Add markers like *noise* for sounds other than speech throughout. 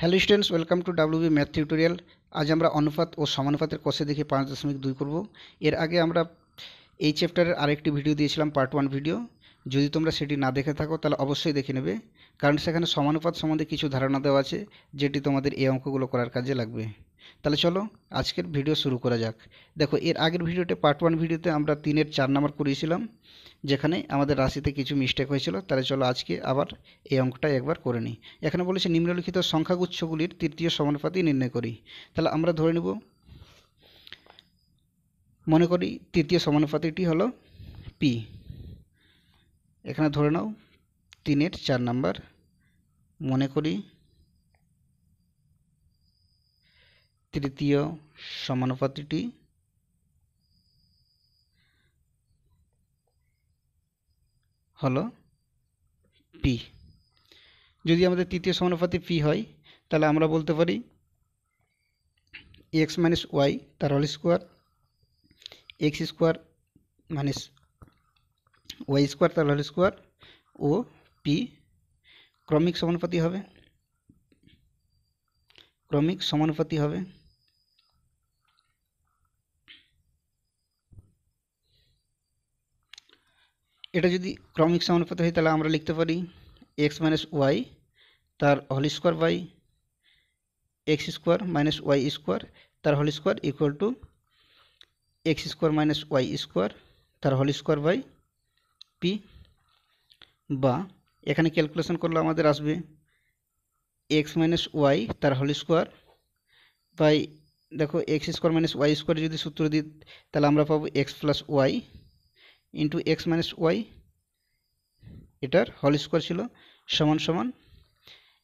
Hello students welcome to WB math tutorial আজ আমরা অনুপাত ও সমানুপাতের কষে দেখে পাঁচ দশমিক দুই করবো এর আগে আমরা এই চ্যাপ্টারের আরেকটি ভিডিও দিয়েছিলাম পার্ট ওয়ান ভিডিও যদি তোমরা সেটি না দেখে থাকো তাহলে অবশ্যই দেখে নেবে কারণ সেখানে সমানুপাত সম্বন্ধে কিছু ধারণা দেওয়া আছে যেটি তোমাদের এই অঙ্কগুলো করার কাজে লাগবে তাহলে চলো আজকের ভিডিও শুরু করা যাক দেখো এর আগের ভিডিওতে পার্ট ওয়ান ভিডিওতে আমরা তিনের চার নাম্বার করিয়েছিলাম যেখানে আমাদের রাশিতে কিছু মিস্টেক হয়েছিল তাহলে চলো আজকে আবার এই অঙ্কটা একবার করে নিই এখানে বলেছে নিম্নলিখিত সংখ্যাগুচ্ছগুলির তৃতীয় সমানুপাতি নির্ণয় করি তাহলে আমরা ধরে নেব মনে করি তৃতীয় সমানুপাতিটি হলো পি এখানে ধরে নাও তিনের চার নাম্বার মনে করি তৃতীয় সমানুপাতিটি হলো পি যদি আমাদের তৃতীয় সমানুপাতে পি হয় তাহলে আমরা বলতে পারি এক্স মাইনাস ওয়াই তার whole square X square minus Y square তার হল স্কোয়ার ও পি ক্রমিক সমানুপাতি হবে ক্রমিক সমানুপাতি হবে এটা যদি ক্রমিক সমানুপাত হয় তাহলে আমরা লিখতে পারি এক্স মাইনাস ওয়াই তার whole square by X square minus Y square তার whole square equal to X square minus Y square তার হোল স্কোয়ার বাই পি বা এখানে ক্যালকুলেশন করলে আমাদের আসবে এক্স মাইনাস ওয়াই তার হোল স্কোয়ার বাই দেখো X square minus Y square যদি সূত্র দিই তাহলে আমরা পাবো X plus Y into X minus Y এটার হল স্কোয়ার ছিল সমান সমান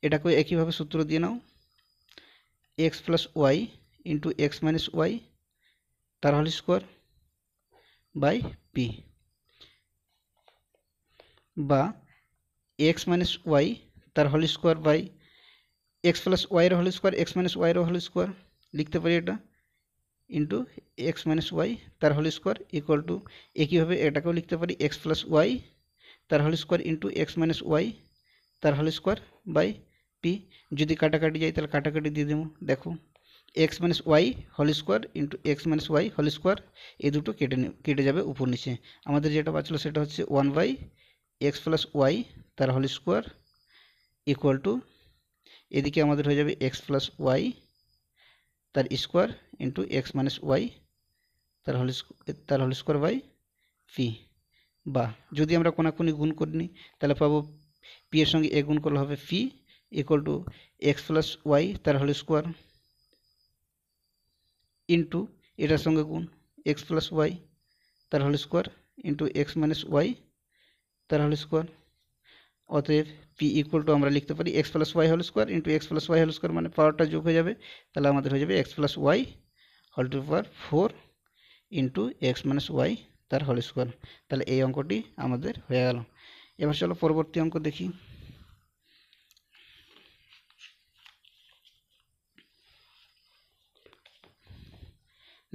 এটাকে একইভাবে সূত্র দিয়ে নাও X plus Y into X minus Y তার হল স্কোয়ার বাই পি বা এক্স মাইনাস ওয়াই তার whole square by x plus ওয়াইয়ের হল স্কোয়ার এক্স মাইনাস ওয়াইয়ের হল স্কোয়ার লিখতে পারি এটা ইন্টু এক্স মাইনাস ওয়াই তার হোল স্কোয়ার ইকুয়াল টু একইভাবে এটাকেও লিখতে পারি এক্স প্লাস ওয়াই তার whole square into X minus Y তার হোল স্কোয়ার বাই পি যদি কাটাকাটি যাই তাহলে কাটাকাটি দিয়ে দেবো দেখো X minus Y whole square into X minus Y whole square এই দুটো কেটে কেটে যাবে উপর নিচে আমাদের যেটা বাঁচলো সেটা হচ্ছে one by x plus Y তার হোল স্কোয়ার ইকুয়াল টু এদিকে আমাদের হয়ে যাবে এক্স প্লাস ওয়াই তার square into X minus Y তার হল তার হল স্কোয়ার বাই পি বা যদি আমরা কোনাকুনি গুণ করে নিই তাহলে পাবো পি এর সঙ্গে এ গুণ করলে হবে P equal to X plus Y তার হল স্কোয়ার ইন্টু এটার সঙ্গে গুণ এক্স প্লাস ওয়াই তার whole square into X minus Y তার হল স্কোয়ার অতএব পি ইকুয়াল টু আমরা লিখতে পারি X plus Y whole square into x plus Y whole square মানে পাওয়ারটা যোগ হয়ে যাবে তাহলে আমাদের হয়ে যাবে X plus Y whole to power four into X minus Y তার হোল স্কোয়ার তাহলে এই অঙ্কটি আমাদের হয়ে গেল এবার চলো পরবর্তী অঙ্ক দেখি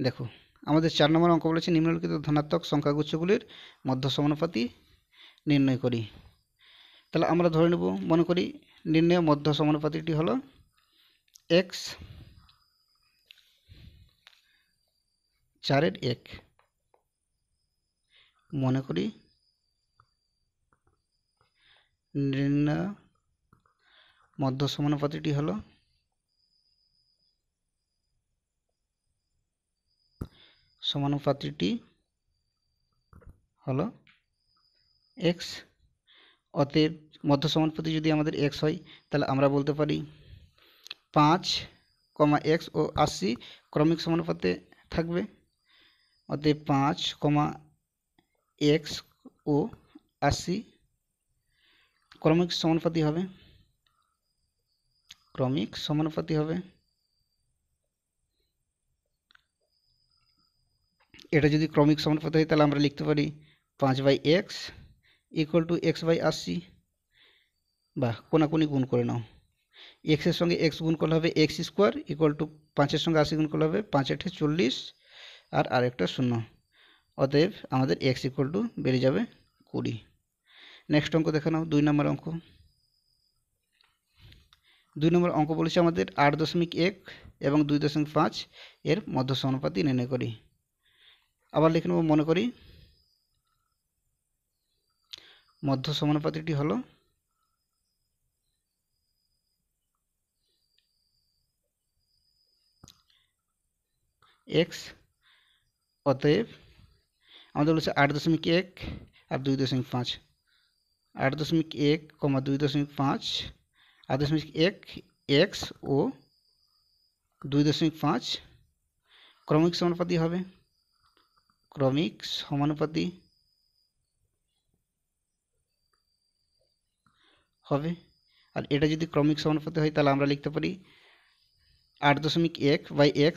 দেখো আমাদের চার নম্বর অঙ্ক বলেছে নিম্নলিখিত ধনাত্মক সংখ্যাগুচ্ছগুলির মধ্য সমানুপাতি নির্ণয় করি তাহলে আমরা ধরে নেব মনে করি নির্ণয় মধ্য সমানুপাতিটি হলো এক্স চারের এক মনে করি নির্ণয় মধ্য সমানুপাতিটি হলো সমানুপাতিটি হলো এক্স অতএব মধ্য সমানুপাতি যদি আমাদের x হয় তাহলে আমরা বলতে পারি 5, x ও 80 ক্রমিক সমানুপাতে থাকবে অতএব 5, x ও 80 ক্রমিক সমানুপাতি হবে ক্রমিক সমানুপাতি হবে এটা যদি ক্রমিক সমানুপাতি হয় তাহলে আমরা লিখতে পারি 5/x equal to x by আশি বা কোনাকুনি গুণ করে নাও এক্সের সঙ্গে এক্স গুণ করলে হবে এক্স স্কোয়ার ইকুয়াল টু পাঁচের সঙ্গে আশি গুণ করলে হবে পাঁচ আটে চল্লিশ আর আরেকটা শূন্য অতএব আমাদের এক্স ইকুয়াল টু বেড়ে যাবে কুড়ি নেক্সট অঙ্ক দেখে নাও দুই নম্বর অঙ্ক দুই নম্বর অঙ্ক বলেছে আমাদের আট দশমিক এক এবং দুই দশমিক পাঁচ এর মধ্য সমানুপাতি নির্ণয় করি আবার লিখে নেব মনে করি মধ্য সমানুপাতিটি হলো x অতএব আমাদের বলছে 8.1 আর 2.5 8.1, 2.5 8.1 x ও 2.5 ক্রমিক সমানুপাতি হবে ক্রমিক সমানুপাতি হবে আর এটা যদি ক্রমিক সমানুপাতে হয় তাহলে আমরা লিখতে পারি 8.1 / x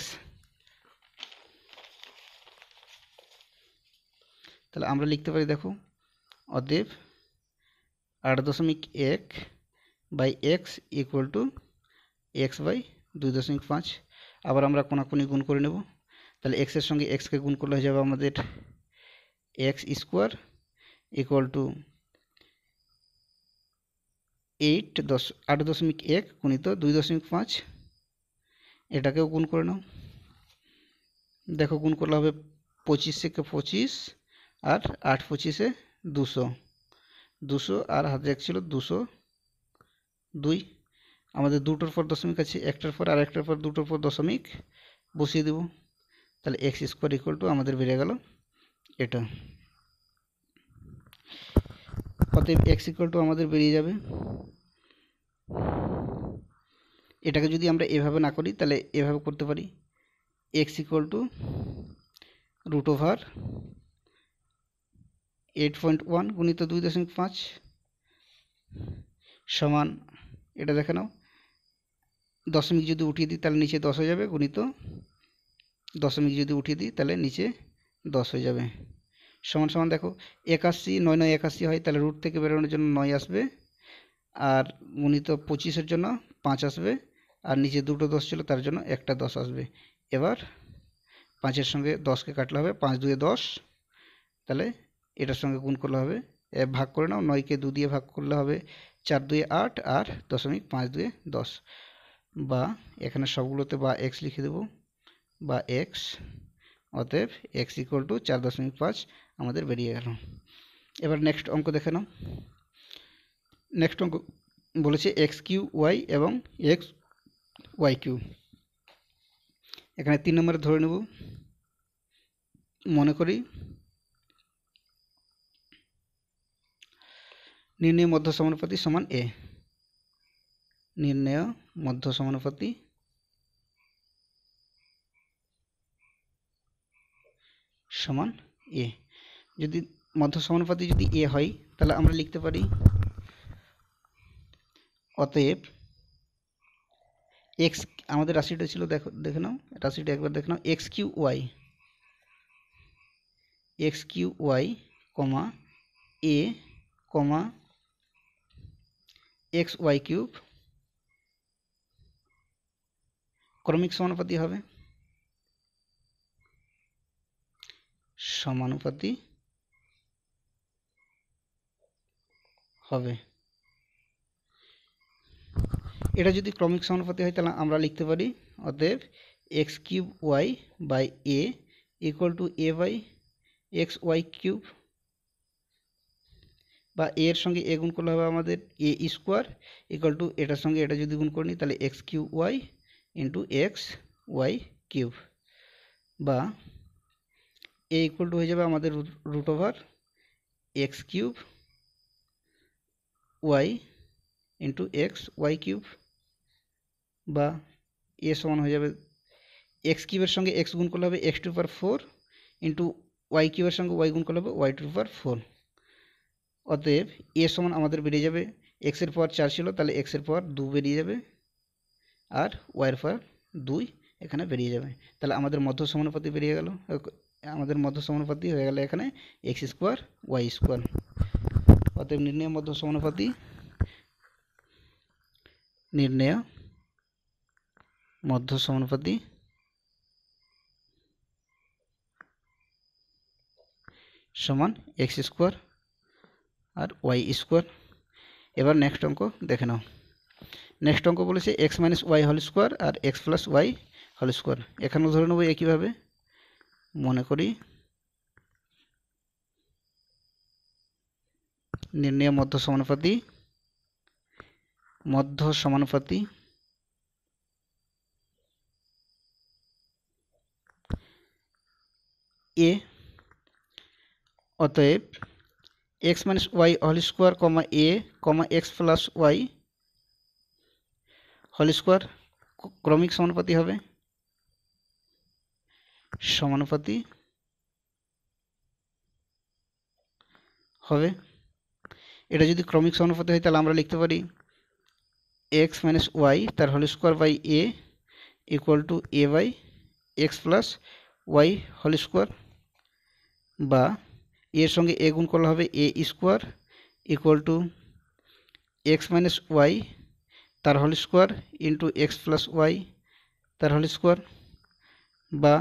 তাহলে আমরা লিখতে পারি দেখো অদেভ 8.1 / x = x / 2.5 এবার আমরা কোণা কোণি গুণ করে নেব তাহলে x এর সঙ্গে x কে গুণ করলে হয়ে যাবে আমাদের x² = এইট দশ আট দশমিক এক গুণিত দুই দশমিক পাঁচ এটাকেও গুণ করে নাও দেখো গুণ করলে হবে পঁচিশ থেকে পঁচিশ আর আট পঁচিশে দুশো দুশো আর হাতে এক ছিল দুশো দুই আমাদের দুটোর পর দশমিক আছে একটার পর আর একটার পর দুটোর পর দশমিক বসিয়ে দেব তাহলে এক্স স্কোয়ার ইকুয়াল টু আমাদের বেড়ে গেল এটা অতএব এক্স ইকুয়াল টু আমাদের বেরিয়ে যাবে এটাকে যদি আমরা এভাবে না করি তাহলে এভাবে করতে পারি X equal to root over eight point one গুণিত দুই দশমিক পাঁচ সমান এটা দেখে নাও দশমিক যদি উঠিয়ে দিই তাহলে নিচে দশ হয়ে যাবে গুণিত দশমিক যদি উঠিয়ে দিই তাহলে নিচে দশ হয়ে যাবে সমান সমান দেখো একাশি নয় নয় একাশি হয় তাহলে রুট থেকে বেরোনোর জন্য নয় আসবে আর গুণিত পঁচিশের জন্য পাঁচ আসবে আর নিচে দুটো দশ ছিল তার জন্য একটা দশ আসবে এবার পাঁচের সঙ্গে দশকে কাটলে হবে পাঁচ দুয়ে দশ তাহলে এটার সঙ্গে গুণ করলে হবে ভাগ করে নাও নয়কে দু দিয়ে ভাগ করলে হবে চার দুয়ে আট আর দশমিক পাঁচ দুয়ে দশ বা এখানে সবগুলোতে বা এক্স লিখে দেবো বা এক্স অতএব এক্স ইকুয়াল টু চার দশমিক পাঁচ আমাদের বেরিয়ে গেল এবার নেক্সট অঙ্ক দেখে নাও নেক্সট অঙ্ক বলেছে এক্স কিউ ওয়াই এবং এক্স ওয়াই কিউ এখানে তিন নম্বরে ধরে নেব মনে করি নির্ণয় মধ্য সমানুপাতি সমান এ নির্ণয় মধ্য সমানুপাতি সমান এ যদি মধ্য সমানুপাতি যদি এ হয় তাহলে আমরা লিখতে পারি অতএব এক্স আমাদের রাশিটা ছিল দেখো দেখে নাও রাশিটা একবার দেখে নাও X cube Y X cube Y comma এ কমা এক্স ওয়াই কিউব ক্রমিক সমানুপাতি হবে সমানুপাতি হবে এটা যদি ক্রমিক সমানুপাতি হয় তাহলে আমরা লিখতে পারি অতএব X cube Y by A equal to A by X Y cube বা এর সঙ্গে এ গুণ করলে হবে আমাদের এ স্কোয়ার ইকুয়াল টু এটার সঙ্গে এটা যদি গুণ করে নিই তাহলে x cube y into x Y cube বা এ ইকুয়াল টু হয়ে যাবে আমাদের root over x cube y into x Y cube বা এ সমান হয়ে যাবে এক্স কিউবের সঙ্গে এক্স গুণ করলে হবে x two per four into y কিউবের সঙ্গে ওয়াই গুণ করলে হবে ওয়াই টু পার ফোর অতএব এ সমান আমাদের বেরিয়ে যাবে এক্সের পাওয়ার চার ছিল তাহলে এক্সের পাওয়ার দু বেরিয়ে যাবে আর ওয়াইয়ের পাওয়ার দুই এখানে বেরিয়ে যাবে তাহলে আমাদের মধ্য সমানুপাতি বেরিয়ে গেল আমাদের মধ্য সমানুপাতি হয়ে গেল এখানে এক্স স্কোয়ার ওয়াই স্কোয়ার অতএব নির্ণয় মধ্য সমানুপাতি নির্ণয় মধ্য সমানুপাতি সমান এক্স স্কোয়ার আর ওয়াই স্কোয়ার এবার নেক্সট অঙ্ক দেখে নাও নেক্সট অঙ্ক বলেছে x minus y whole square আর x plus y whole square এখানেও ধরে নেবো একইভাবে মনে করি নির্ণয় মধ্য সমানুপাতি মধ্য সমানুপাতি এ অতএব x minus Y whole square comma এ comma x plus Y whole square ক্রমিক সমানুপাতি হবে সমানুপাতি হবে এটা যদি ক্রমিক সমানুপাতি হয় তাহলে আমরা লিখতে পারি এক্স মাইনাস ওয়াই তার whole square by A equal to A by x plus Y whole square বা এর সঙ্গে এ গুণ করলে হবে a square equal to x minus Y তার whole square into x plus Y তার হোল স্কোয়ার বা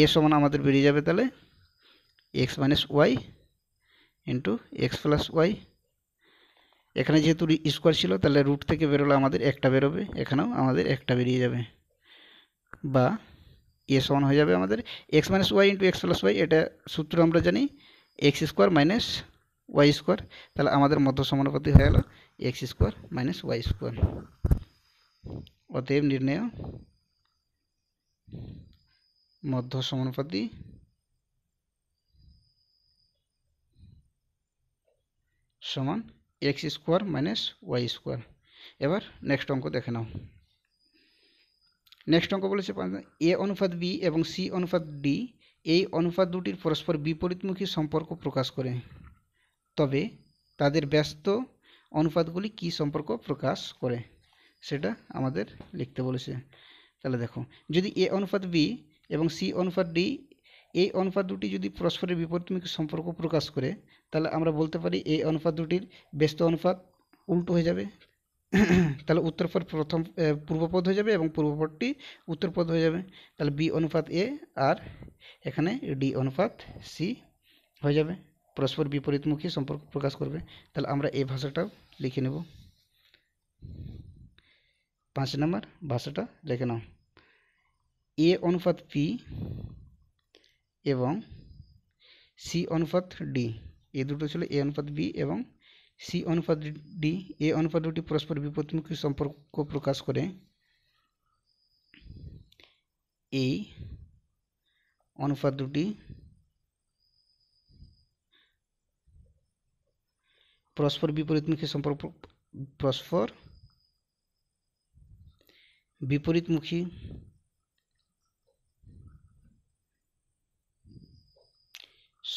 এ সমান আমাদের বেরিয়ে যাবে তাহলে x minus y into x plus y এখানে যেহেতু স্কোয়ার ছিল তাহলে রুট থেকে বেরোলে আমাদের একটা বেরোবে এখানেও আমাদের একটা বেরিয়ে যাবে বা এ সমান হয়ে যাবে আমাদের x minus y into x plus y এটা সূত্র আমরা জানি x square minus Y square তাহলে আমাদের মধ্য সমানুপাতিক হয়ে গেল x square minus Y square অতএব নির্ণয় মধ্য সমানুপাতি সমান x square minus Y square এবার নেক্সট অঙ্ক দেখে নাও নেক্সট অঙ্ক বলেছে এ অনুপাত বি এবং সি অনুপাত ডি এই অনুপাত দুটির পরস্পর বিপরীতমুখী সম্পর্ক প্রকাশ করে তবে তাদের ব্যস্ত অনুপাতগুলি কি সম্পর্ক প্রকাশ করে সেটা আমাদের লিখতে বলেছে তাহলে দেখো যদি এ অনুপাত বি এবং সি অনুপাত ডি এই অনুপাত দুটি যদি পরস্পরের বিপরীতমুখী সম্পর্ক প্রকাশ করে তাহলে আমরা বলতে পারি এই অনুপাত দুটির ব্যস্ত অনুপাত উল্টো হয়ে যাবে *clears throat* তাহলে উত্তরপদ প্রথম পূর্বপদ হয়ে যাবে এবং পূর্বপদটি উত্তরপদ হয়ে যাবে তাহলে বি অনুপাত এ আর এখানে ডি অনুপাত সি হয়ে যাবে পরস্পর বিপরীতমুখী সম্পর্ক প্রকাশ করবে তাহলে আমরা এই ভাষাটাও লিখে নেব পাঁচ নম্বর ভাষাটা লিখে নাও ए अनुपात पी एवं सी अनुपात डी ए दुटो छो ए अनुपात बी ए सी अनुपात डी ए अनुपात दो परस्पर विपरीतमुखी संपर्क प्रकाश कै अनुपात दुटी परस्पर विपरीतमुखी संपर्क परस्पर विपरीतमुखी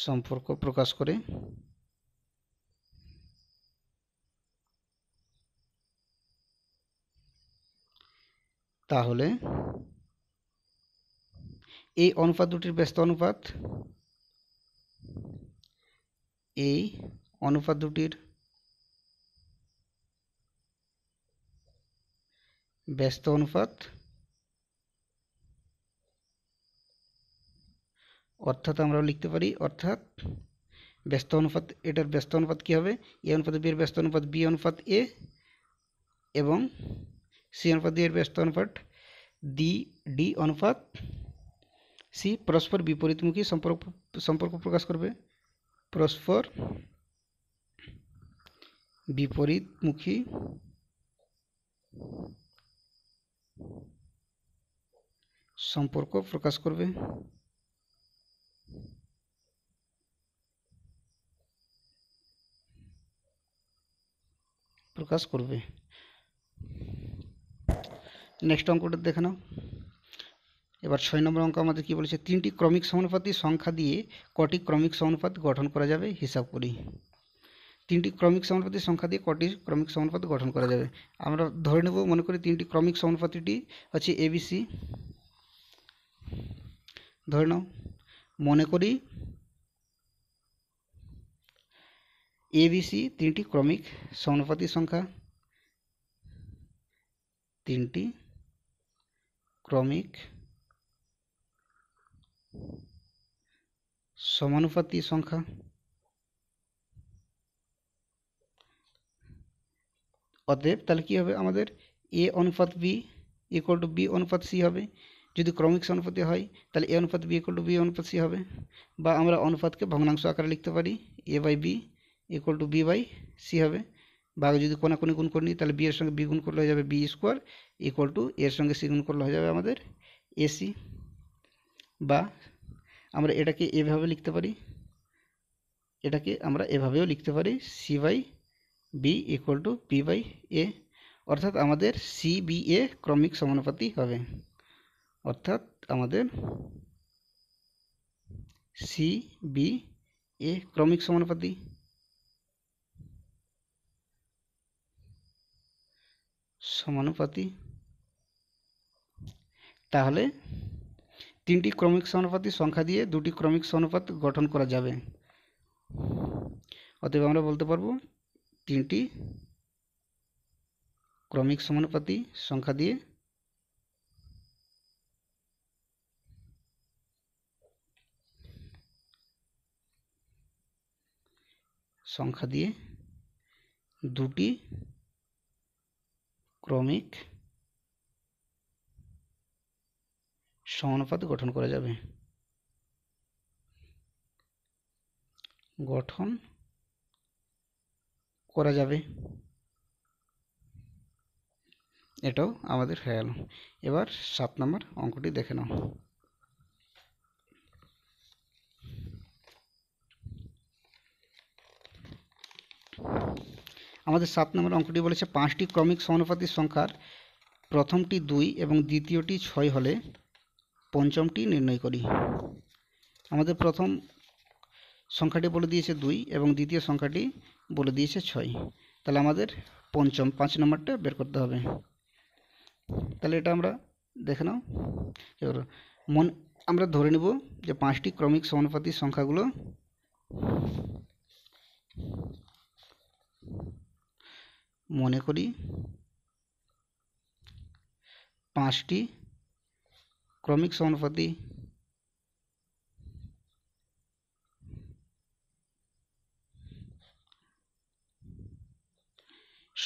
সম্পর্ক প্রকাশ করে তাহলে এই অনুপাত দুটির ব্যস্ত অনুপাত এই অনুপাত দুটির ব্যস্ত অনুপাত अर्थात हम लोग लिखते পারি অর্থাৎ ব্যস্ত অনুপাত এ এর ব্যস্ত অনুপাত কি হবে এ অনুপাত বি এর ব্যস্ত অনুপাত বি অনুপাত এ এবং সি অনুপাত ডি এর ব্যস্ত অনুপাত ডি ডি অনুপাত সি পরস্পর বিপরীতমুখী সম্পর্ক সম্পর্ক প্রকাশ করবে পরস্পর বিপরীতমুখী সম্পর্ক প্রকাশ করবে প্রকাশ করবে নেক্সট অঙ্কটা দেখে নাও এবার ছয় নম্বর অঙ্ক আমাদের কি বলেছে তিনটি ক্রমিক সমানুপাতি সংখ্যা দিয়ে কটি ক্রমিক সমানুপাত গঠন করা যাবে হিসাব করি তিনটি ক্রমিক সমানুপাতি সংখ্যা দিয়ে কটি ক্রমিক সমানুপাত গঠন করা যাবে আমরা ধরে নেব মনে করি তিনটি ক্রমিক সমানুপাতিটি হচ্ছে এবিসি ধরে নাও মনে করি abc তিনটি ক্রমিক সমানুপাতি সংখ্যা তিনটি ক্রমিক সমানুপাতি সংখ্যা অতএব تلقি হবে আমাদের a অনুপাত b = b অনুপাত c হবে যদি ক্রমিক সমানুপাতি হয় তাহলে a অনুপাত b = b অনুপাত c হবে বা আমরা অনুপাতকে ভগ্নাংশ আকারে লিখতে পারি a / b equal to b by c হবে ভাগ যদি কোনাকুনি গুণ করে নিই তাহলে বি এর সঙ্গে বি গুণ করলে হয়ে যাবে বি স্কোয়ার ইকুয়াল টু এর সঙ্গে সি গুণ করলে হয়ে যাবে আমাদের এসি বা আমরা এটাকে এভাবে লিখতে পারি এটাকে আমরা এভাবেও লিখতে পারি c by b equal to b by a অর্থাৎ আমাদের সি বি এ ক্রমিক সমানুপাতি হবে অর্থাৎ আমাদের সি বি এ ক্রমিক সমানুপাতি সমানুপাতি তাহলে তিনটি ক্রমিক সমানুপাতি সংখ্যা দিয়ে দুটি ক্রমিক সমানুপাত গঠন করা যাবে অতএব আমরা বলতে পারবো তিনটি ক্রমিক সমানুপাতি সংখ্যা দিয়ে সংখ্যা দিয়ে দুটি ক্রমিক সমানুপাত গঠন করা যাবে গঠন করা যাবে এটাও আমাদের হয়ে গেল এবার সাত নম্বর অঙ্কটি দেখে নাও Thank you. আমাদের সাত নম্বর অঙ্কটি বলেছে পাঁচটি ক্রমিক সমানুপাতি সংখ্যার প্রথমটি দুই এবং দ্বিতীয়টি ছয় হলে পঞ্চমটি নির্ণয় করি আমাদের প্রথম সংখ্যাটি বলে দিয়েছে দুই এবং দ্বিতীয় সংখ্যাটি বলে দিয়েছে ছয় তাহলে আমাদের পঞ্চম পাঁচ নম্বরটা বের করতে হবে তাহলে এটা আমরা দেখে নাও এবার মন আমরা ধরে নেব যে পাঁচটি ক্রমিক সমানুপাতির সংখ্যাগুলো মনে করি পাঁচটি ক্রমিক সমানুপাতি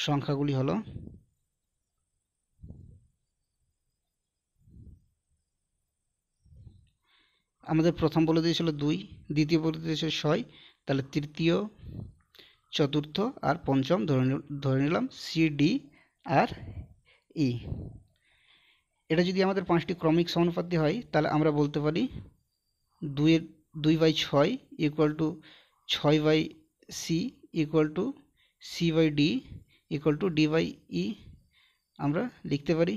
সংখ্যাগুলি হল আমাদের প্রথম বলে দিয়েছিল দুই দ্বিতীয় বলে দিয়েছিল ছয় তাহলে তৃতীয় চতুর্থ আর পঞ্চম ধরে নিলাম সি ডি আর ই এটা যদি আমাদের পাঁচটি ক্রমিক সমানুপাতি হয় তাহলে আমরা বলতে পারি দুয়ের দুই বাই ছয় ইকুয়াল টু ছয় by c equal to c by d equal to d by e e আমরা লিখতে পারি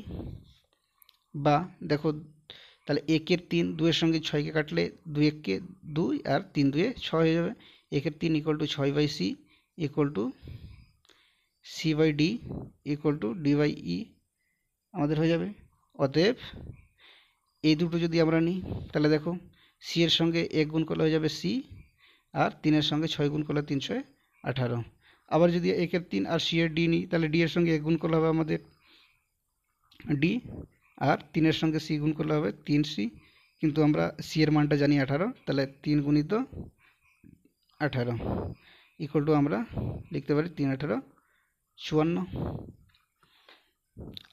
বা দেখো তাহলে একের তিন দুয়ের সঙ্গে ছয়কে কাটলে দুই এককে দুই আর তিন দুয়ে ছয় হয়ে যাবে একের তিন ইকুয়াল টু ছয় by c equal to c by d equal to d by e আমাদের হয়ে যাবে অতএব এই দুটো যদি আমরা নিই তাহলে দেখো সি এর সঙ্গে এক গুণ করলে হয়ে যাবে সি আর তিনের সঙ্গে ছয় গুণ করলে তিনশো আঠারো আবার যদি একের তিন আর সি এর ডি নিই তাহলে ডি এর সঙ্গে এক গুণ করলে হবে আমাদের ডি আর তিনের সঙ্গে সি গুণ করলে হবে তিন সি কিন্তু আমরা সি এর মানটা জানি আঠারো তাহলে তিন গুণিত আঠারো ইকুয়াল টু আমরা লিখতে পারি তিন আঠেরো চুয়ান্ন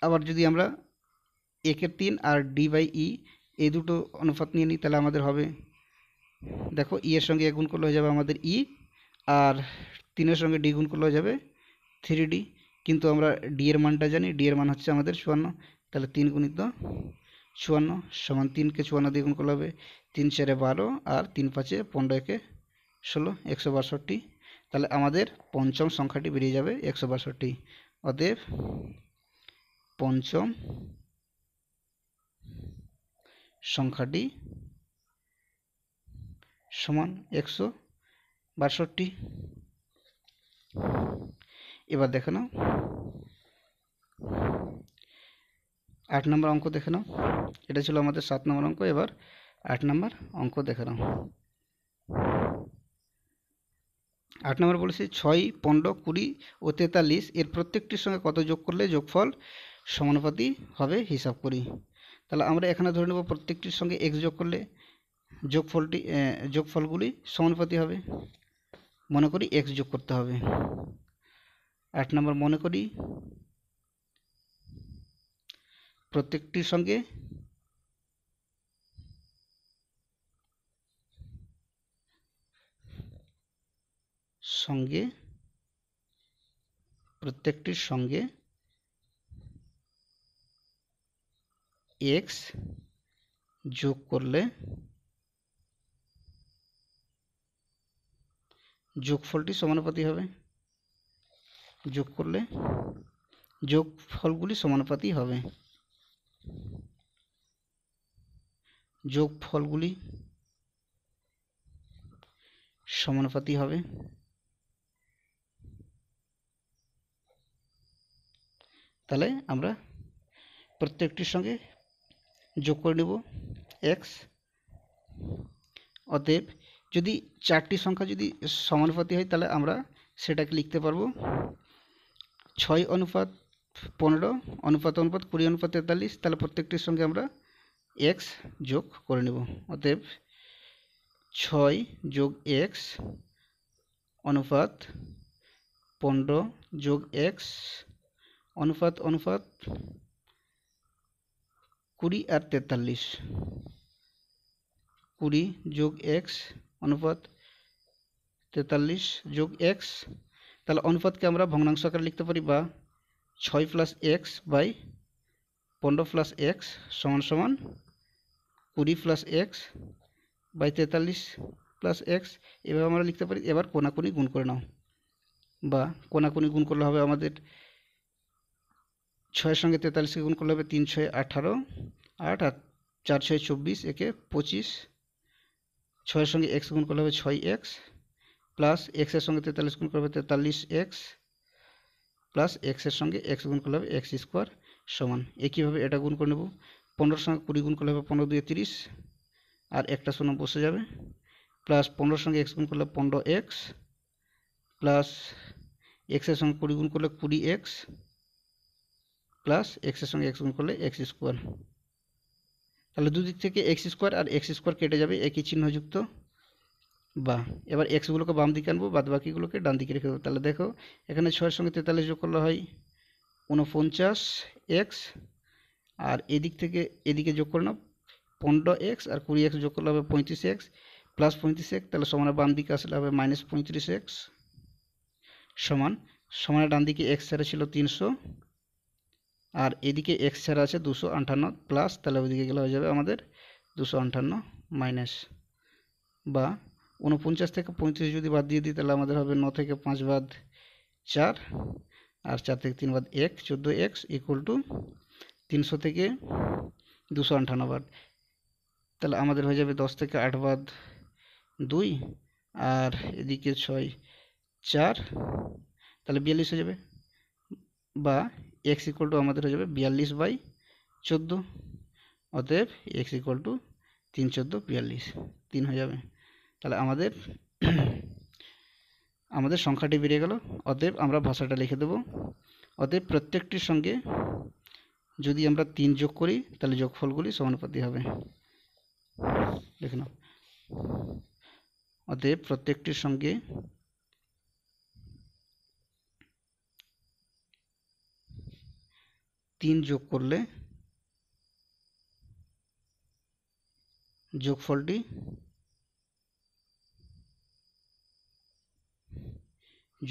আবার যদি আমরা একের তিন আর ডি বাই ই এই দুটো অনুপাত নিয়ে নিই তাহলে আমাদের হবে দেখো ই e এর সঙ্গে এক গুণ করলে হয়ে যাবে আমাদের ই e, আর তিনের সঙ্গে ডি গুণ করলে হয়ে যাবে থ্রি ডি কিন্তু আমরা ডি এর মানটা জানি ডি এর মান হচ্ছে আমাদের চুয়ান্ন তাহলে তিন গুণিত চুয়ান্ন সমান তিনকে চুয়ান্ন দিয়ে গুণ করলে হবে তিন চারে বারো আর তিন পাঁচে পনেরো একে ষোলো একশো বাষট্টি তাহলে আমাদের পঞ্চম সংখ্যাটি বেরিয়ে যাবে একশো বাষট্টি অতএব পঞ্চম সংখ্যাটি সমান একশো বাষট্টি এবার দেখে নাও আট নম্বর অঙ্ক দেখে নাও এটা ছিল আমাদের সাত নম্বর অঙ্ক এবার আট নম্বর অঙ্ক দেখে নাও আট নম্বর বলেছে ছয় পনেরো কুড়ি ও তেতাল্লিশ এর প্রত্যেকটির সঙ্গে কত যোগ করলে যোগফল সমানুপাতি হবে হিসাব করি তাহলে আমরা এখানে ধরে নেব প্রত্যেকটির সঙ্গে এক্স যোগ করলে যোগফলটি যোগফলগুলি সমানুপাতি হবে মনে করি এক্স যোগ করতে হবে আট নম্বর মনে করি প্রত্যেকটির সঙ্গে সঙ্গে প্রত্যেকটির সঙ্গে এক্স যোগ করলে যোগফলটি সমানুপাতি হবে যোগ করলে যোগফলগুলি সমানুপাতি হবে যোগফলগুলি সমানুপাতি হবে তাহলে আমরা প্রত্যেকটির সঙ্গে যোগ করে নেব এক্স অতএব যদি চারটি সংখ্যা যদি সমানুপাতি হয় তাহলে আমরা সেটাকে লিখতে পারবো ছয় অনুপাত পনেরো অনুপাত অনুপাত কুড়ি অনুপাত তেতাল্লিশ তাহলে প্রত্যেকটির সঙ্গে আমরা এক্স যোগ করে নেব অতএব ছয় যোগ এক্স অনুপাত পনেরো যোগ এক্স অনুপাত অনুপাত কুড়ি আর তেতাল্লিশ কুড়ি যোগ এক্স অনুপাত তেতাল্লিশ যোগ এক্স তাহলে অনুপাতকে আমরা ভগ্নাংশ আকারে লিখতে পারি বা ছয় প্লাস এক্স বাই পনেরো প্লাস এক্স সমান সমান কুড়ি প্লাস এক্স বাই তেতাল্লিশ প্লাস এক্স এভাবে আমরা লিখতে পারি এবার কোনাকুনি গুণ করে নাও বা কোনাকুনি গুণ করলে হবে আমাদের ছয়ের সঙ্গে তেতাল্লিশকে গুণ করলে হবে তিন ছয় আঠারো আট আর চার ছয় চব্বিশ একে পঁচিশ ছয়ের সঙ্গে এক্স গুণ করলে হবে ছয় এক্স প্লাস এক্সের সঙ্গে তেতাল্লিশ গুণ করলে হবে তেতাল্লিশ এক্স প্লাস এক্সের সঙ্গে এক্স গুণ করলে হবে এক্স স্কোয়ার সমান একইভাবে এটা গুণ করে নেব পনেরোর সঙ্গে কুড়ি গুণ করলে হবে পনেরো দুয়ে তিরিশ আর একটা শূন্য বসে যাবে প্লাস পনেরোর সঙ্গে এক্স গুণ করলে পনেরো এক্স প্লাস এক্সের সঙ্গে কুড়ি গুণ করলে কুড়ি এক্স প্লাস এক্সের সঙ্গে এক্স গুণ করলে এক্স স্কোয়ার তাহলে দুদিক থেকে এক্স স্কোয়ার আর এক্স স্কোয়ার কেটে যাবে একই চিহ্নযুক্ত বা এবার এক্সগুলোকে বাম দিকে আনবো বাদ বাকিগুলোকে ডান দিকে রেখে দেবো তাহলে দেখো এখানে ছয়ের সঙ্গে তেতাল্লিশ যোগ করলে হয় উনপঞ্চাশ এক্স আর এদিক থেকে এদিকে যোগ করে নাও পনেরো এক্স আর কুড়ি এক্স যোগ করলে হবে পঁয়ত্রিশ এক্স প্লাস পঁয়ত্রিশ এক্স তাহলে সমানে বাম দিকে আসলে হবে মাইনাস পঁয়ত্রিশ এক্স সমান সমানে ডান দিকে এক্স ছাড়া ছিল তিনশো আর এদিকে এক্স ছাড়া আছে দুশো আঠান্ন প্লাস তাহলে ওইদিকে গেলে হয়ে যাবে আমাদের দুশো আঠান্ন মাইনাস বা উনপঞ্চাশ থেকে পঁয়ত্রিশ যদি বাদ দিয়ে দিই তাহলে আমাদের হবে ন থেকে পাঁচ বাদ চার আর চার থেকে তিন বাদ এক চোদ্দো এক্স ইকুয়াল টু তিনশো থেকে দুশো আঠান্ন বাদ তাহলে আমাদের হয়ে যাবে দশ থেকে আট বাদ দুই আর এদিকে ছয় চার তাহলে বিয়াল্লিশ হয়ে যাবে বা এক্স ইকুয়াল টু আমাদের হয়ে যাবে বিয়াল্লিশ বাই চোদ্দো অতএব এক্স ইকুয়াল টু তিন চোদ্দো বিয়াল্লিশ তিন হয়ে যাবে তাহলে আমাদের *clears throat* আমাদের সংখ্যাটি বেরিয়ে গেল অতএব আমরা ভাষাটা লিখে দেব অতএব প্রত্যেকটির সঙ্গে যদি আমরা তিন যোগ করি তাহলে যোগফলগুলি সমানুপাতি হবে দেখুন অতএব প্রত্যেকটির সঙ্গে তিন যোগ করলে যোগফলটি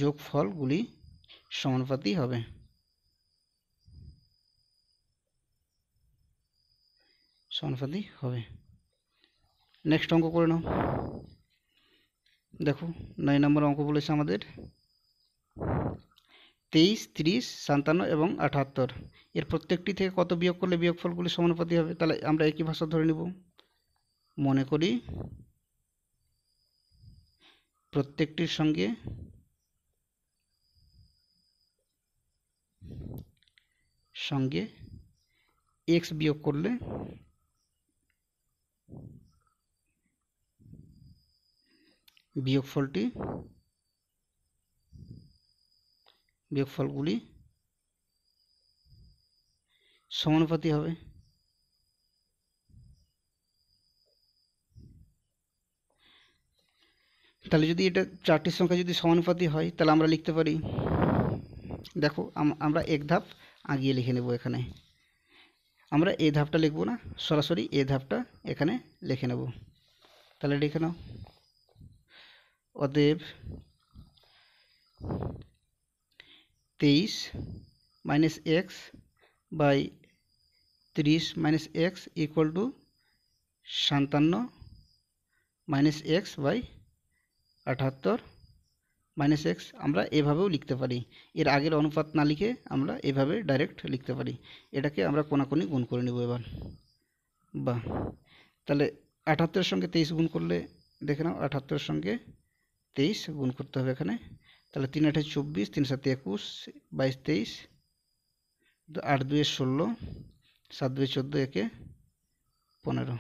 যোগফলগুলি সমানুপাতি হবে সমানুপাতি হবে নেক্সট অঙ্ক করে নাও দেখো নয় নম্বর অঙ্ক বলেছে আমাদের তেইশ ত্রিশ সাতান্ন এবং আটাত্তর এর প্রত্যেকটি থেকে কত বিয়োগ করলে বিয়োগফলগুলি সমানুপাতি হবে তাহলে আমরা একই ভাষা ধরে নেব মনে করি প্রত্যেকটির সঙ্গে সঙ্গে এক্স বিয়োগ করলে বিয়োগফলটি বিয়োগফলগুলি সমানুপাতি হবে তাহলে যদি এটা চারটির সংখ্যা যদি সমানুপাতি হয় তাহলে আমরা লিখতে পারি দেখো আমরা এক ধাপ আগিয়ে লিখে নেব এখানে আমরা এ ধাপটা লিখব না সরাসরি এ ধাপটা এখানে লিখে নেব তাহলে লিখে নাও অদেব তেইশ মাইনাস এক্স বাই ত্রিশ মাইনাস এক্স ইকুয়াল টু সাতান্ন মাইনাস এক্স বাই আটাত্তর মাইনাস এক্স আমরা এভাবেও লিখতে পারি এর আগের অনুপাত না লিখে আমরা এভাবে ডাইরেক্ট লিখতে পারি এটাকে আমরা কোনাকোনি গুণ করে নেব এবার বা তাহলে আটাত্তরের সঙ্গে তেইশ গুণ করলে দেখে নাও আটাত্তরের সঙ্গে তেইশ গুণ করতে হবে এখানে তাহলে তিন আঠে চব্বিশ তিন সাতে একুশ বাইশ তেইশ আট দুয়ে ষোলো সাত দুয়ে চোদ্দো একে পনেরো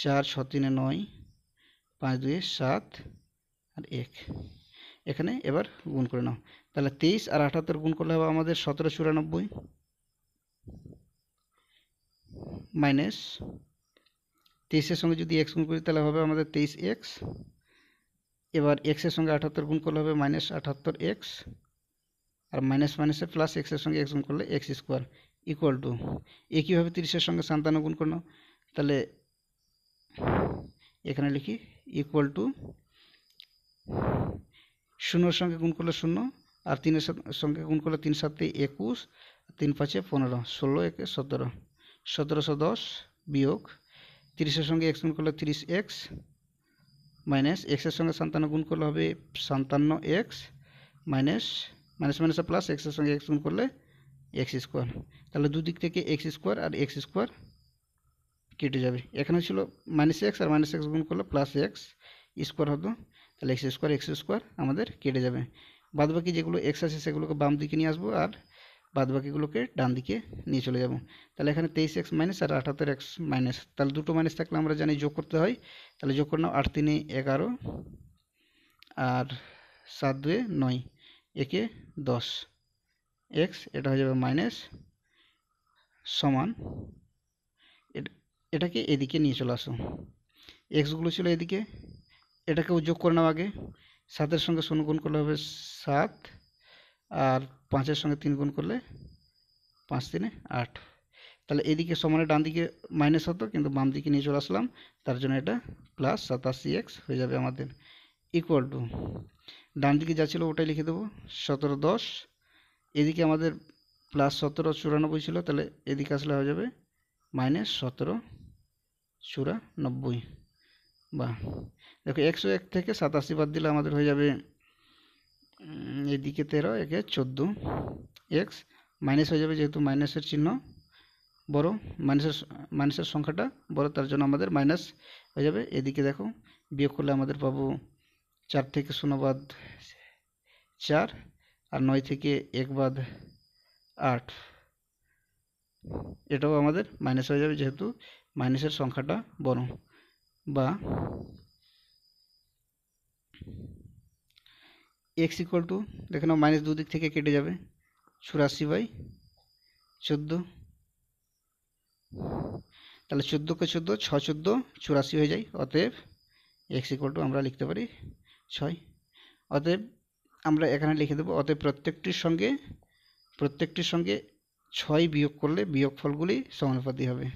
চার ছ তিনে নয় পাঁচ দুয়ে সাত আর এক এখানে এবার গুণ করে নাও তাহলে তেইশ আর আঠাত্তর গুণ করলে হবে আমাদের সতেরো চুরানব্বই মাইনাস তেইশের সঙ্গে যদি এক্স গুণ করি তাহলে হবে আমাদের তেইশ এক্স এবার এক্সের সঙ্গে আঠাত্তর গুণ করলে হবে মাইনাস আঠাত্তর এক্স আর মাইনাস মাইনাসে প্লাস এক্সের সঙ্গে এক্স গুণ করলে এক্স স্কোয়ার ইকুয়াল টু একইভাবে তিরিশের সঙ্গে সান্তান্ন গুণ করলাম তাহলে এখানে লিখি ইকুয়াল টু শূন্যর সঙ্গে গুণ করলে শূন্য আর তিনের সঙ্গে গুণ করলে তিন সাতে একুশ তিন পাঁচে পনেরো ষোলো একে সতেরো সতেরোশো দশ বিয়োগ তিরিশের সঙ্গে এক্স গুণ করলে তিরিশ এক্স মাইনাস এক্সের সঙ্গে সান্তান্ন গুণ করলে হবে সান্তান্ন এক্স মাইনাস মাইনাস মাইনাসে প্লাস এক্সের সঙ্গে এক্স গুণ করলে এক্স স্কোয়ার তাহলে দুদিক থেকে এক্স স্কোয়ার আর এক্স স্কোয়ার কেটে যাবে এখানে ছিল মাইনাস এক্স আর মাইনাস এক্স গুণ করলে প্লাস এক্স স্কোয়ার হতো তাহলে এক্স স্কোয়ার এক্স স্কোয়ার আমাদের কেটে যাবে বাদবাকি যেগুলো এক্স আছে সেগুলোকে বাম দিকে নিয়ে আসবো আর বাদ বাকিগুলোকে ডান দিকে নিয়ে চলে যাব তাহলে এখানে তেইশ এক্স মাইনাস আর আঠাত্তর এক্স মাইনাস তাহলে দুটো মাইনাস থাকলে আমরা জানি যোগ করতে হয় তাহলে যোগ করে নাও আট তিনে এগারো আর সাত দুয়ে নয় একে দশ এক্স এটা হয়ে যাবে মাইনাস সমান এটাকে এদিকে নিয়ে চলে আসো এক্সগুলো ছিল এদিকে এটাকেও যোগ করে নাও আগে সাতের সঙ্গে শূন্য গুণ করলে হবে সাত আর পাঁচের সঙ্গে তিন গুণ করলে পাঁচ তিনে আট তাহলে এদিকে সমানে ডান দিকে মাইনাস হতো কিন্তু বাম দিকে নিয়ে চলে আসলাম তার জন্য এটা প্লাস সাতাশি এক্স হয়ে যাবে আমাদের ইকুয়াল টু ডান দিকে যা ছিল ওটাই লিখে দেবো সতেরো দশ এদিকে আমাদের প্লাস সতেরো চুরানব্বই ছিল তাহলে এদিকে আসলে হয়ে যাবে মাইনাস সতেরো চুরানব্বই বা দেখো একশো এক থেকে সাতাশি বাদ দিলে আমাদের হয়ে যাবে এদিকে তেরো একে চোদ্দো এক্স মাইনাস হয়ে যাবে যেহেতু মাইনাসের চিহ্ন বড় মাইনাসের মাইনাসের সংখ্যাটা বড় তার জন্য আমাদের মাইনাস হয়ে যাবে এদিকে দেখো বিয়োগ করলে আমাদের পাবো চার থেকে শূন্য বাদ চার আর নয় থেকে এক বাদ আট এটাও আমাদের মাইনাস হয়ে যাবে যেহেতু মাইনাসের সংখ্যাটা বড় বা এক্স ইকুয়াল টু দেখে নাও মাইনাস দুদিক থেকে কেটে যাবে চুরাশি বাই চোদ্দো তাহলে চোদ্দোকে চোদ্দো ছ চোদ্দো চুরাশি হয়ে যায় অতএব এক্স ইকুয়াল টু আমরা লিখতে পারি ছয় অতএব আমরা এখানে লিখে দেবো অতএব প্রত্যেকটির সঙ্গে প্রত্যেকটির সঙ্গে ছয় বিয়োগ করলে বিয়োগ ফলগুলি সমানুপাতি হবে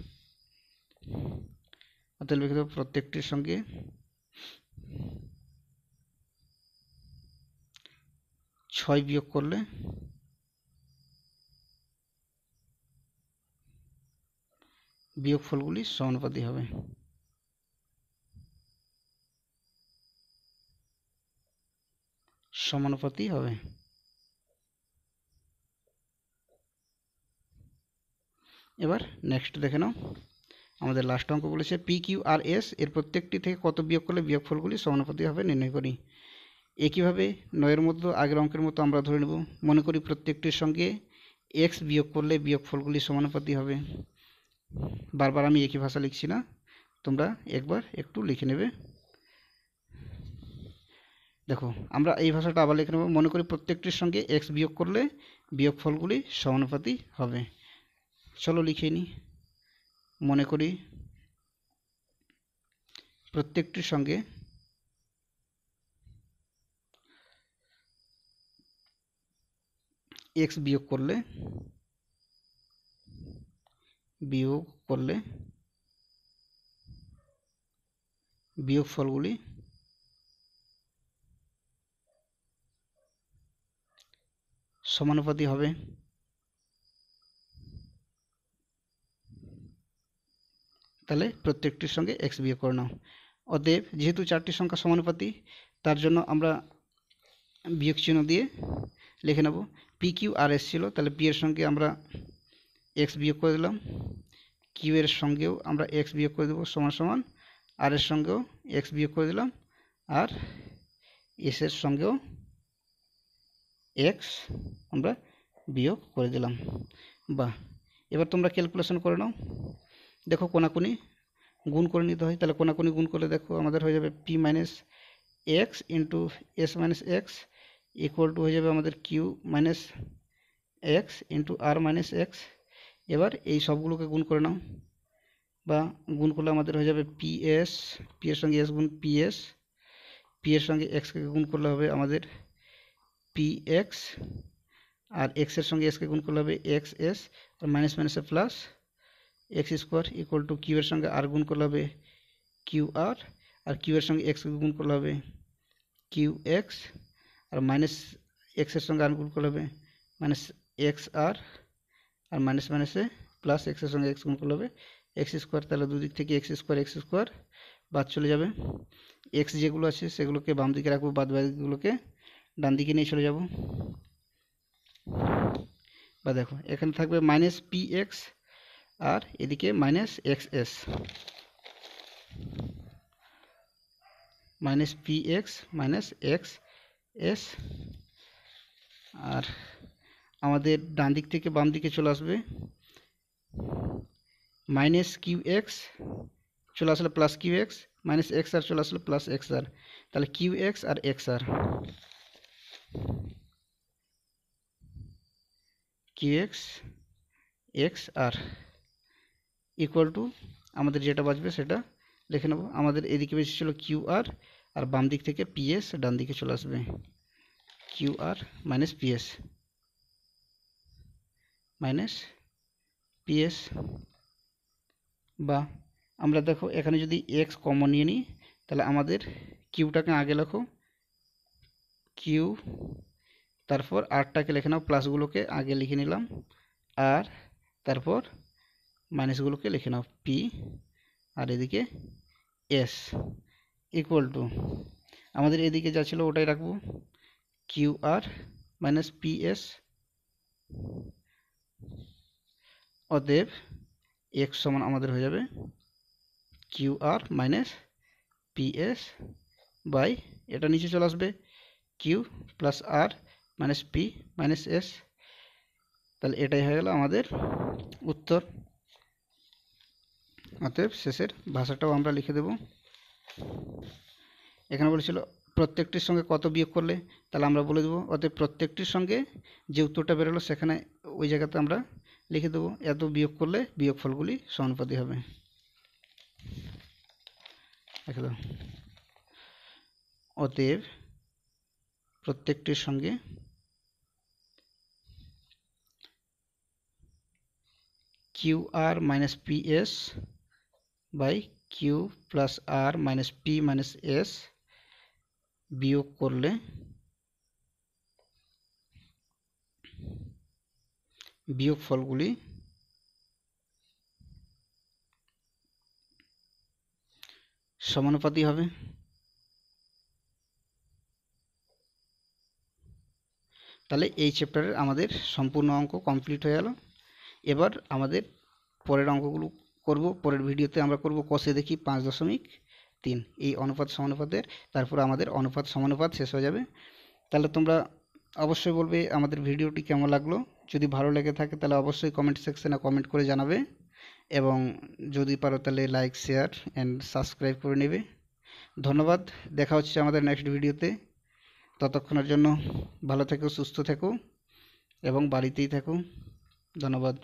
অতএব লিখে দেবো প্রত্যেকটির সঙ্গে ছয় বিয়োগ করলে বিয়োগফলগুলি সমানুপাতি হবে সমানুপাতি হবে এবার নেক্সট দেখে নাও আমাদের লাস্ট অঙ্ক বলেছে পি কিউ আর এস এর প্রত্যেকটি থেকে কত বিয়োগ করলে বিয়োগফলগুলি সমানুপাতি হবে নির্ণয় করি একইভাবে নয়ের মতো আগের অঙ্কের মতো আমরা ধরে নেব মনে করি প্রত্যেকটির সঙ্গে এক্স বিয়োগ করলে বিয়োগফলগুলি সমানুপাতি হবে বারবার আমি একই ভাষা লিখছি না তোমরা একবার একটু লিখে নেবে দেখো আমরা এই ভাষাটা আবার লিখে নেব মনে করি প্রত্যেকটির সঙ্গে এক্স বিয়োগ করলে বিয়োগফলগুলি সমানুপাতি হবে চলো লিখে নিই মনে করি প্রত্যেকটির সঙ্গে এক্স বিয়োগ করলে বিয়োগ করলে বিয়োগ ফলগুলি সমানুপাতি হবে তাহলে প্রত্যেকটির সঙ্গে এক্স বিয়োগ করে নাও অতএব যেহেতু চারটি সংখ্যা সমানুপাতি তার জন্য আমরা বিয়োগ চিহ্ন দিয়ে লিখে নেব পি কিউ আর এস ছিল তাহলে পি এর সঙ্গে আমরা এক্স বিয়োগ করে দিলাম কিউ এর সঙ্গেও আমরা এক্স বিয়োগ করে দেবো সমান সমান আর এর সঙ্গেও এক্স বিয়োগ করে দিলাম আর এস এর সঙ্গেও এক্স আমরা বিয়োগ করে দিলাম বা এবার তোমরা ক্যালকুলেশন করে নাও দেখো কোনাকুনি গুণ করে নিতে হয় তাহলে কোনাকুনি গুণ করলে দেখো আমাদের হয়ে যাবে p minus x into s minus x equal to হয়ে যাবে আমাদের q minus x into r minus x এবার এই সবগুলোকে গুণ করে নাও বা গুণ করলে আমাদের হয়ে যাবে পিএস পি এর সঙ্গে এস গুণ পিএস পি এর সঙ্গে এক্সকে গুণ করলে হবে আমাদের পি এক্স আর এক্সের সঙ্গে এসকে গুণ করলে হবে এক্স এস আর মাইনাস মাইনাসে plus x square equal to কিউয়ের সঙ্গে আর গুণ করলে হবে কিউ আর আর কিউয়ের সঙ্গে এক্সকে গুণ করলে হবে কিউ এক্স আর মাইনাস এক্সের সঙ্গে আনগুণ করলে হবে মাইনাস এক্স আর আর মাইনাস মাইনাসে প্লাস এক্সের সঙ্গে এক্স গুণ করলে হবে এক্স স্কোয়ার তাহলে দুদিক থেকে এক্স স্কোয়ার এক্স স্কোয়ার বাদ চলে যাবে এক্স যেগুলো আছে সেগুলোকে বাম দিকে রাখবো বাদ বাদগুলোকে ডান দিকে নিয়ে চলে যাব বা দেখো এখানে থাকবে মাইনাস পি এক্স আর এদিকে minus x s minus p x minus x s আর আমাদের ডান দিক থেকে বাম দিকে চলে আসবে মাইনাস কিউ এক্স চলে আসলে plus q x minus x r চলে আসলে প্লাস এক্স আর তাহলে q x r x r q x x r equal to আমাদের যেটা বাঁচবে সেটা লিখে নেব আমাদের এদিকে বেশি ছিল কিউ আর আর বাম দিক থেকে পিএস ডান দিকে চলে আসবে q r minus p s minus p s বা আমরা দেখো এখানে যদি এক্স কমন নিয়ে নিই তাহলে আমাদের কিউটাকে আগে লেখো কিউ তারপর আরটাকে লেখে নাও প্লাসগুলোকে আগে লিখে নিলাম আর তারপর মাইনাসগুলোকে লিখে নাও পি আর এদিকে এস = আমাদের এদিকে যা ছিল ওটাই রাখব QR - PS অতএব x সমান আমাদের হয়ে যাবে QR - PS / এটা নিচে চলে আসবে Q + R - P - S তাহলে এটাই হয়ে গেল আমাদের উত্তর অতএব শেষের ভাষাটাও আমরা লিখে দেবো এখানে বলেছিল প্রত্যেকটির সঙ্গে কত বিয়োগ করলে তাহলে আমরা বলে দেবো অতএব প্রত্যেকটির সঙ্গে যে উত্তরটা বেরোলো সেখানে ওই জায়গাতে আমরা লিখে দেবো এত বিয়োগ করলে বিয়োগ ফলগুলি সমানুপাতি হবে অতএব প্রত্যেকটির সঙ্গে q r minus p s by q plus r minus p minus s বিয়োগ করলে বিয়োগ ফলগুলি সমানুপাতি হবে তাহলে এই চ্যাপ্টারের আমাদের সম্পূর্ণ অঙ্ক কমপ্লিট হয়ে গেল এবার আমাদের পরের অঙ্কগুলো করব পরের ভিডিওতে আমরা করব কষে দেখি পাঁচ দশমিক তিন এই অনুপাত সমানুপাতের তারপর আমাদের অনুপাত সমানুপাত শেষ হয়ে যাবে তাহলে তোমরা অবশ্যই বলবে আমাদের ভিডিওটি কেমন লাগলো যদি ভালো লেগে থাকে তাহলে অবশ্যই কমেন্ট সেকশানে কমেন্ট করে জানাবে এবং যদি পারো তাহলে লাইক শেয়ার অ্যান্ড সাবস্ক্রাইব করে নেবে ধন্যবাদ দেখা হচ্ছে আমাদের নেক্সট ভিডিওতে ততক্ষণের জন্য ভালো থেকো সুস্থ থেকো এবং বাড়িতেই থাকো ধন্যবাদ